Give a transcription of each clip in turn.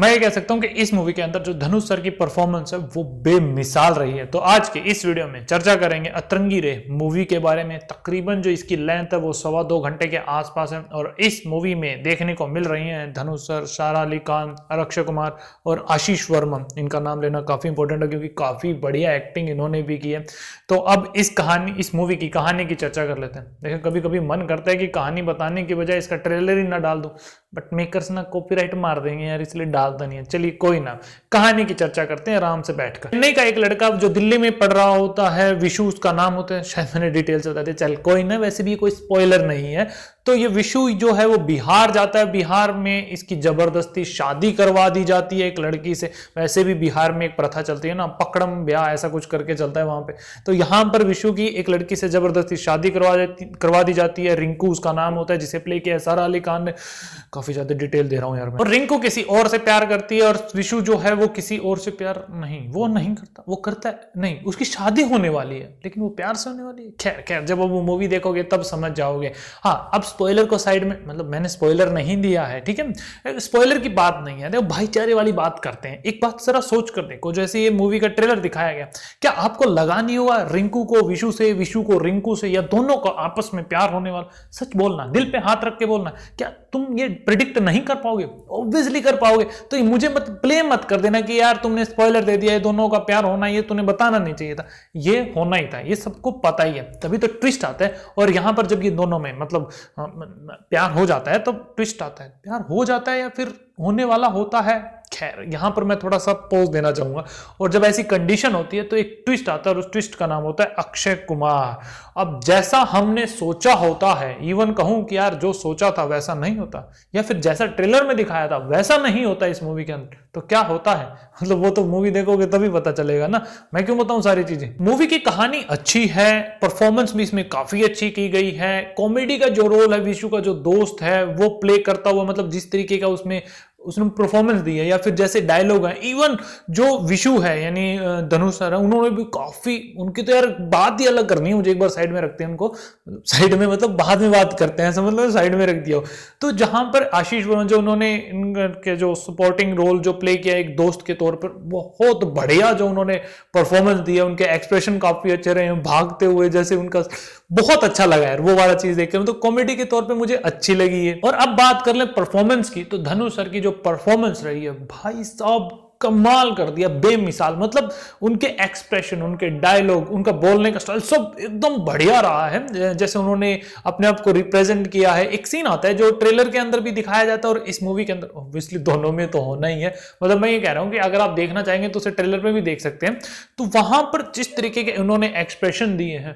मैं ये कह सकता हूँ कि इस मूवी के अंदर जो धनुष सर की परफॉर्मेंस है वो बेमिसाल रही है तो आज के इस वीडियो में चर्चा करेंगे अतरंगी रे मूवी के बारे में तकरीबन जो इसकी लेंथ है वो सवा दो घंटे के आसपास है और इस मूवी में देखने को मिल रही हैं धनुष सर शारा अली खान अक्षय कुमार और आशीष वर्मा इनका नाम लेना काफ़ी इंपॉर्टेंट है क्योंकि काफ़ी बढ़िया एक्टिंग इन्होंने भी की है तो अब इस कहानी इस मूवी की कहानी की चर्चा कर लेते हैं देखिए कभी कभी मन करता है कि कहानी बताने की बजाय इसका ट्रेलर ही ना डाल दो बट मेकर्स ना कॉपी मार देंगे यार इसलिए राजधानी है चलिए कोई ना कहानी की चर्चा करते हैं आराम से बैठकर चेन्नई का एक लड़का जो दिल्ली में पढ़ रहा होता है विशु उसका नाम होता है शायद मैंने डिटेल्स बता दिया चल कोई ना वैसे भी कोई स्पॉयलर नहीं है तो ये विशु जो है वो बिहार जाता है बिहार में इसकी जबरदस्ती शादी करवा दी जाती है एक लड़की से वैसे भी बिहार में एक प्रथा चलती है ना पकड़म ब्याह ऐसा कुछ करके चलता है वहां पे तो यहां पर विशु की एक लड़की से जबरदस्ती शादी करवा जाती करवा दी जाती है रिंकू उसका नाम होता है जिसे प्ले किया है सारा अली खान ने काफी ज्यादा डिटेल दे रहा हूँ यार मैं और रिंकू किसी और से प्यार करती है और विशु जो है वो किसी और से प्यार नहीं वो नहीं करता वो करता है नहीं उसकी शादी होने वाली है लेकिन वो प्यार से होने वाली है खैर खैर जब वो मूवी देखोगे तब समझ जाओगे हाँ अब स्पॉइलर को साइड में मतलब मैंने स्पॉइलर नहीं दिया है ठीक है स्पॉइलर की बात नहीं है देखो भाईचारे वाली बात करते हैं एक बात जरा सोच कर देखो जैसे ये मूवी का ट्रेलर दिखाया गया क्या आपको लगा नहीं हुआ रिंकू को विशु से विशु को रिंकू से या दोनों को आपस में प्यार होने वाला सच बोलना दिल पे हाथ रख के बोलना क्या तुम ये प्रिडिक्ट नहीं कर पाओगे ऑब्वियसली कर पाओगे तो मुझे मत प्ले मत कर देना कि यार तुमने स्पॉयलर दे दिया है दोनों का प्यार होना ये तुम्हें बताना नहीं चाहिए था ये होना ही था ये सबको पता ही है तभी तो ट्विस्ट आता है और यहां पर जब ये दोनों में मतलब हाँ, प्यार हो जाता है तो ट्विस्ट आता है प्यार हो जाता है या फिर होने वाला होता है खैर यहां पर मैं थोड़ा सा पोज देना चाहूंगा और जब ऐसी कंडीशन होती है तो एक ट्विस्ट आता है और उस ट्विस्ट का नाम होता है अक्षय कुमार अब जैसा हमने सोचा होता है इवन कहूं कि यार जो सोचा था वैसा नहीं होता या फिर जैसा ट्रेलर में दिखाया था वैसा नहीं होता इस मूवी के अंदर तो क्या होता है मतलब वो तो मूवी देखोगे तभी पता चलेगा ना मैं क्यों बताऊं सारी चीज़ें मूवी की कहानी अच्छी है परफॉर्मेंस भी इसमें काफ़ी अच्छी की गई है कॉमेडी का जो रोल है विशु का जो दोस्त है वो प्ले करता हुआ मतलब जिस तरीके का उसमें उसने परफॉर्मेंस दी है या फिर जैसे डायलॉग है इवन जो विशु है यानी धनुष सर है उन्होंने भी काफ़ी उनकी तो यार बात ही अलग करनी है मुझे एक बार साइड में रखते हैं उनको साइड मतलब में मतलब बाद में बात करते हैं समझ लो साइड में रख दिया हो तो जहां पर आशीष वर्मा जो उन्होंने इनके जो सपोर्टिंग रोल जो प्ले किया एक दोस्त के तौर पर बहुत बढ़िया जो उन्होंने परफॉर्मेंस दिया उनके एक्सप्रेशन काफ़ी अच्छे रहे हैं भागते हुए जैसे उनका बहुत अच्छा लगा यार वो वाला चीज़ हैं तो कॉमेडी के तौर पर मुझे अच्छी लगी है और अब बात कर ले परफॉर्मेंस की तो धनुष सर की जो जो परफॉर्मेंस रही है भाई साहब कमाल कर दिया बेमिसाल मतलब उनके एक्सप्रेशन उनके डायलॉग उनका बोलने का स्टाइल सब एकदम बढ़िया रहा है जैसे उन्होंने अपने आप को रिप्रेजेंट किया है एक सीन आता है जो ट्रेलर के अंदर भी दिखाया जाता है और इस मूवी के अंदर ऑब्वियसली दोनों में तो होना ही है मतलब मैं ये कह रहा हूँ कि अगर आप देखना चाहेंगे तो उसे ट्रेलर में भी देख सकते हैं तो वहां पर जिस तरीके के उन्होंने एक्सप्रेशन दिए हैं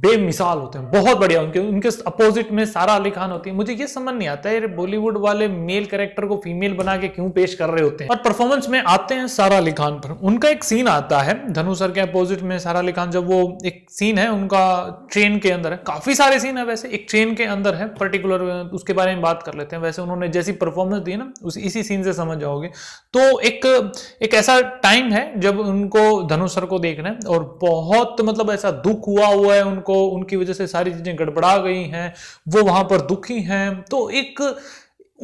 बेमिसाल होते हैं बहुत बढ़िया उनके उनके अपोजिट में सारा अली खान होती है मुझे ये समझ नहीं आता है बॉलीवुड वाले मेल कैरेक्टर को फीमेल बना के क्यों पेश कर रहे होते हैं और परफॉर्मेंस में आप आते हैं सारा अली खान पर उनका एक सीन आता है धनु सर के अपोजिट में सारा अली खान जब वो एक सीन है उनका ट्रेन के अंदर है काफ़ी सारे सीन है वैसे एक ट्रेन के अंदर है पर्टिकुलर उसके बारे में बात कर लेते हैं वैसे उन्होंने जैसी परफॉर्मेंस दी ना उस इसी सीन से समझ जाओगे तो एक एक ऐसा टाइम है जब उनको धनु सर को देखना है और बहुत मतलब ऐसा दुख हुआ हुआ है उनको उनकी वजह से सारी चीज़ें गड़बड़ा गई हैं वो वहां पर दुखी हैं तो एक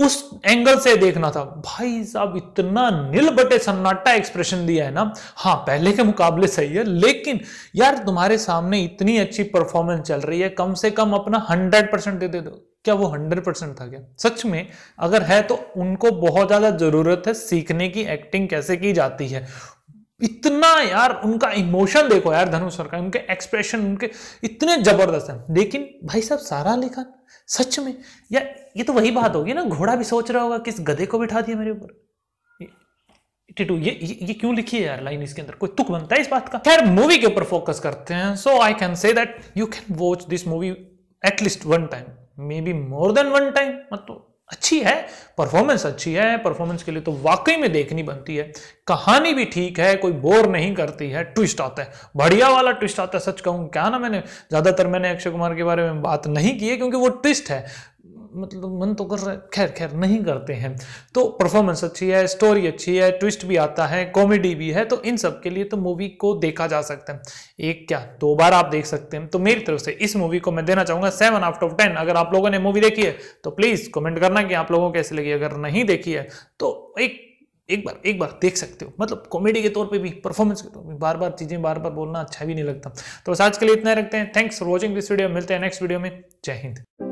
उस एंगल से देखना था भाई साहब इतना नील बटे सन्नाटा एक्सप्रेशन दिया है ना हाँ पहले के मुकाबले सही है लेकिन यार तुम्हारे सामने इतनी अच्छी परफॉर्मेंस चल रही है कम से कम अपना हंड्रेड परसेंट दे दे दो क्या वो हंड्रेड परसेंट था क्या सच में अगर है तो उनको बहुत ज़्यादा ज़रूरत है सीखने की एक्टिंग कैसे की जाती है इतना यार उनका इमोशन देखो यार धनुष सर का उनके एक्सप्रेशन उनके इतने जबरदस्त हैं लेकिन भाई साहब सारा लेखन सच में या ये तो वही बात होगी ना घोड़ा भी सोच रहा होगा किस गधे को बिठा दिया मेरे ऊपर टिटू ये ये क्यों लिखी है यार लाइन इसके अंदर कोई तुक बनता है इस बात का खैर मूवी के ऊपर फोकस करते हैं so I can say that you can watch this movie at least one time maybe more than one time मतलब अच्छी है परफॉर्मेंस अच्छी है परफॉर्मेंस के लिए तो वाकई में देखनी बनती है कहानी भी ठीक है कोई बोर नहीं करती है ट्विस्ट आता है बढ़िया वाला ट्विस्ट आता है सच कहूँ क्या ना मैंने ज़्यादातर मैंने अक्षय कुमार के बारे में बात नहीं की है क्योंकि वो ट्विस्ट है मतलब मन तो कर रहा है खैर खैर नहीं करते हैं तो परफॉर्मेंस अच्छी है स्टोरी अच्छी है ट्विस्ट भी आता है कॉमेडी भी है तो इन सब के लिए तो मूवी को देखा जा सकता है एक क्या दो बार आप देख सकते हैं तो मेरी तरफ से इस मूवी को मैं देना चाहूंगा सेवन आउट ऑफ टेन अगर आप लोगों ने मूवी देखी है तो प्लीज़ कमेंट करना कि आप लोगों को कैसी लगी अगर नहीं देखी है तो एक एक बार एक बार देख सकते हो मतलब कॉमेडी के तौर पे भी परफॉर्मेंस के तौर पर बार बार चीज़ें बार बार बोलना अच्छा भी नहीं लगता तो बस आज के लिए इतना रखते हैं thanks for watching this video मिलते हैं नेक्स्ट वीडियो में जय हिंद